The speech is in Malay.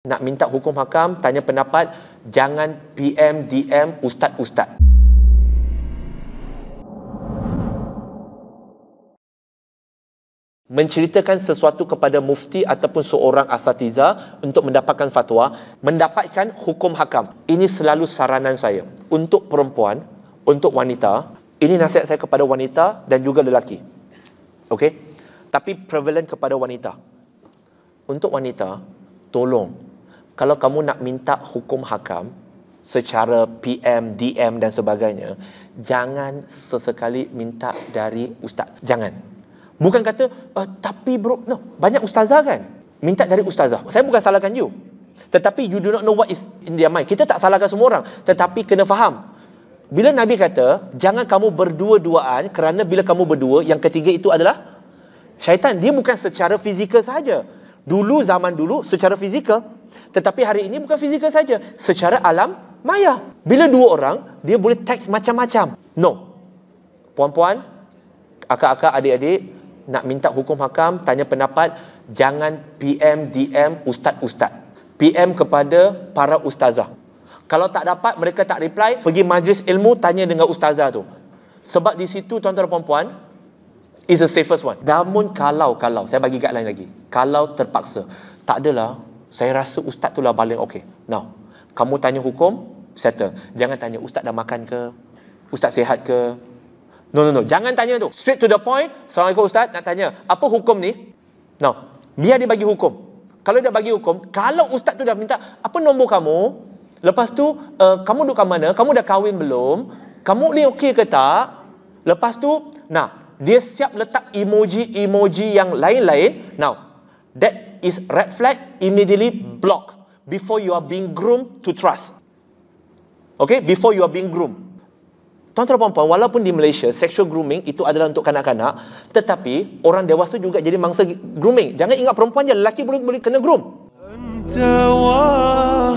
nak minta hukum hakam tanya pendapat jangan PM DM ustaz-ustaz menceritakan sesuatu kepada mufti ataupun seorang asatiza untuk mendapatkan fatwa mendapatkan hukum hakam ini selalu saranan saya untuk perempuan untuk wanita ini nasihat saya kepada wanita dan juga lelaki okey tapi prevalent kepada wanita untuk wanita tolong kalau kamu nak minta hukum hakam secara PM, DM dan sebagainya, jangan sesekali minta dari ustaz. Jangan. Bukan kata, uh, tapi bro, no. banyak ustazah kan? Minta dari ustazah. Saya bukan salahkan you. Tetapi you do not know what is in their mind. Kita tak salahkan semua orang. Tetapi kena faham. Bila Nabi kata, jangan kamu berdua-duaan kerana bila kamu berdua, yang ketiga itu adalah syaitan. Dia bukan secara fizikal saja. Dulu, zaman dulu, secara fizikal. Tetapi hari ini bukan fizikal saja, secara alam maya. Bila dua orang, dia boleh teks macam-macam. No. Puan-puan, akak-akak, adik-adik, nak minta hukum hakam, tanya pendapat, jangan PM, DM, ustaz-ustaz. PM kepada para ustazah. Kalau tak dapat, mereka tak reply, pergi majlis ilmu, tanya dengan ustazah tu. Sebab di situ, tuan-tuan dan puan-puan, is the safest one. Namun kalau, kalau, saya bagi guideline lagi. Kalau terpaksa, tak adalah saya rasa ustaz tu lah baling okey now kamu tanya hukum settle jangan tanya ustaz dah makan ke ustaz sihat ke no no no jangan tanya tu straight to the point assalamualaikum ustaz nak tanya apa hukum ni now biar dia bagi hukum kalau dia bagi hukum kalau ustaz tu dah minta apa nombor kamu lepas tu uh, kamu duduk mana kamu dah kahwin belum kamu ni okey ke tak lepas tu nah dia siap letak emoji-emoji yang lain-lain now That is red flag immediately block before you are being groomed to trust. Okay, before you are being groomed. Tuan-tuan dan puan-puan, walaupun di Malaysia, sexual grooming itu adalah untuk kanak-kanak, tetapi orang dewasa juga jadi mangsa grooming. Jangan ingat perempuan je, lelaki boleh, boleh kena groom. Entawah.